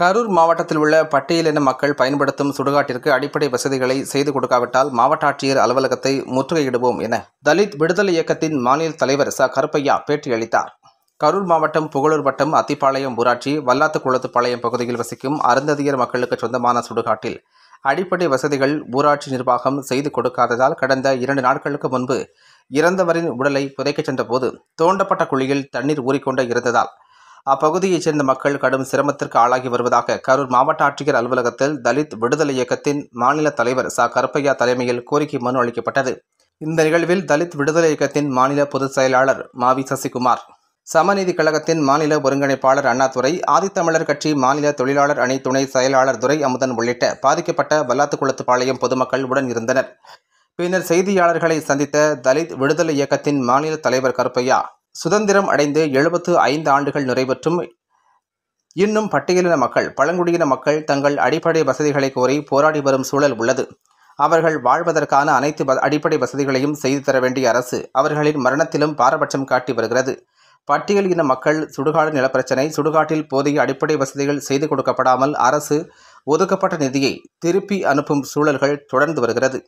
கரூர் மாவட்டத்தில் உள்ள பட்டியலின மக்கள் பயன்படுத்தும் சுடுகாட்டிற்கு அடிப்படை வசதிகளை செய்து கொடுக்காவிட்டால் மாவட்ட ஆட்சியர் அலுவலகத்தை முற்றுகையிடுவோம் என தலித் விடுதலை இயக்கத்தின் மாநில தலைவர் ச கருப்பையா பேட்டியளித்தார் கரூர் மாவட்டம் புகழூர் வட்டம் அத்திப்பாளையம் ஊராட்சி பாளையம் பகுதியில் வசிக்கும் அருந்ததியர் மக்களுக்கு சொந்தமான சுடுகாட்டில் அடிப்படை வசதிகள் ஊராட்சி நிர்வாகம் செய்து கொடுக்காததால் கடந்த இரண்டு நாட்களுக்கு முன்பு இறந்தவரின் உடலை புதைக்கச் சென்றபோது தோண்டப்பட்ட குழியில் தண்ணீர் ஊறிக்கொண்டே இருந்ததால் அப்பகுதியைச் சேர்ந்த மக்கள் கடும் சிரமத்திற்கு ஆளாகி வருவதாக கரூர் மாவட்ட ஆட்சியர் அலுவலகத்தில் தலித் விடுதலை இயக்கத்தின் மாநில தலைவர் ச கருப்பையா தலைமையில் கோரிக்கை மனு அளிக்கப்பட்டது இந்த நிகழ்வில் தலித் விடுதலை இயக்கத்தின் மாநில பொதுச் செயலாளர் மாவி சசிகுமார் சமநீதி கழகத்தின் மாநில ஒருங்கிணைப்பாளர் அண்ணாதுரை ஆதித்தமிழர் கட்சி மாநில தொழிலாளர் அணி துணை செயலாளர் துரை அமுதன் உள்ளிட்ட பாதிக்கப்பட்ட வல்லாத்துக்குளத்துப்பாளையம் பொதுமக்கள் உடன் இருந்தனர் பின்னர் செய்தியாளர்களை சந்தித்த தலித் விடுதலை இயக்கத்தின் மாநில தலைவர் கருப்பையா சுதந்திரம் அடைந்து எழுபத்து ஐந்து ஆண்டுகள் நிறைவேற்றும் இன்னும் பட்டியலின மக்கள் பழங்குடியின மக்கள் தங்கள் அடிப்படை வசதிகளை கோரி போராடி வரும் சூழல் உள்ளது அவர்கள் வாழ்வதற்கான அனைத்து அடிப்படை வசதிகளையும் செய்து தர வேண்டிய அரசு அவர்களின் மரணத்திலும் பாரபட்சம் காட்டி வருகிறது பட்டியல் இன மக்கள் சுடுகாடு நிலப்பிரச்சினை சுடுகாட்டில் போதிய அடிப்படை வசதிகள் செய்து கொடுக்கப்படாமல் அரசு ஒதுக்கப்பட்ட நிதியை திருப்பி அனுப்பும் சூழல்கள் தொடர்ந்து வருகிறது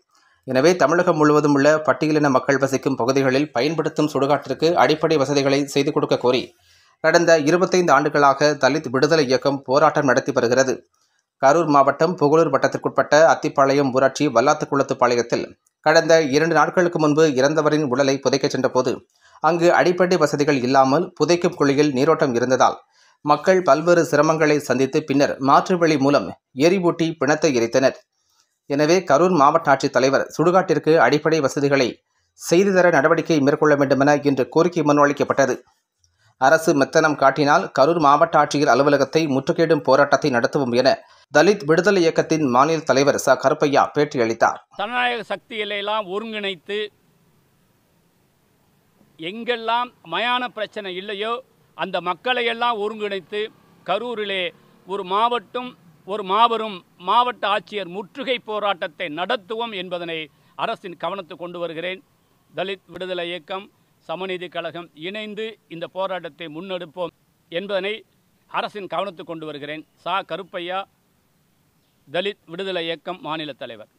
எனவே தமிழகம் முழுவதும் உள்ள பட்டியலின மக்கள் வசிக்கும் பகுதிகளில் பயன்படுத்தும் சுடுகாட்டிற்கு அடிப்படை வசதிகளை செய்து கொடுக்க கோரி கடந்த இருபத்தைந்து ஆண்டுகளாக தலித் விடுதலை இயக்கம் போராட்டம் நடத்தி வருகிறது கரூர் மாவட்டம் புகழூர் வட்டத்திற்குட்பட்ட அத்திப்பாளையம் ஊராட்சி வல்லாத்துக்குளத்து பாளையத்தில் கடந்த இரண்டு நாட்களுக்கு முன்பு இறந்தவரின் உடலை புதைக்கச் சென்றபோது அங்கு அடிப்படை வசதிகள் இல்லாமல் புதைக்கும் குழியில் நீரோட்டம் இருந்ததால் மக்கள் பல்வேறு சிரமங்களை சந்தித்து பின்னர் மாற்று வழி மூலம் எரிபூட்டி பிணத்தை எரித்தனர் எனவே கரூர் மாவட்ட ஆட்சித் தலைவர் சுடுகாட்டிற்கு அடிப்படை வசதிகளை செய்து தர நடவடிக்கை மேற்கொள்ள வேண்டுமென இன்று கோரிக்கை மனு அளிக்கப்பட்டது அரசு மெத்தனம் காட்டினால் கரூர் மாவட்ட ஆட்சியர் அலுவலகத்தை முற்றுகையிடும் போராட்டத்தை நடத்துவோம் என தலித் விடுதலை இயக்கத்தின் மாநில தலைவர் ச கருப்பையா பேட்டியளித்தார் ஜனநாயக சக்திகளை எல்லாம் ஒருங்கிணைத்து எங்கெல்லாம் மயான பிரச்சனை இல்லையோ அந்த மக்களை எல்லாம் ஒருங்கிணைத்து கரூரிலே ஒரு மாவட்டம் ஒரு மாபெரும் மாவட்ட ஆட்சியர் முற்றுகை போராட்டத்தை நடத்துவோம் என்பதனை அரசின் கவனத்துக்கு கொண்டு வருகிறேன் தலித் விடுதலை இயக்கம் சமநீதி கழகம் இணைந்து இந்த போராட்டத்தை முன்னெடுப்போம் என்பதனை அரசின் கவனத்துக்கு கொண்டு வருகிறேன் சா கருப்பையா தலித் விடுதலை இயக்கம் மாநில தலைவர்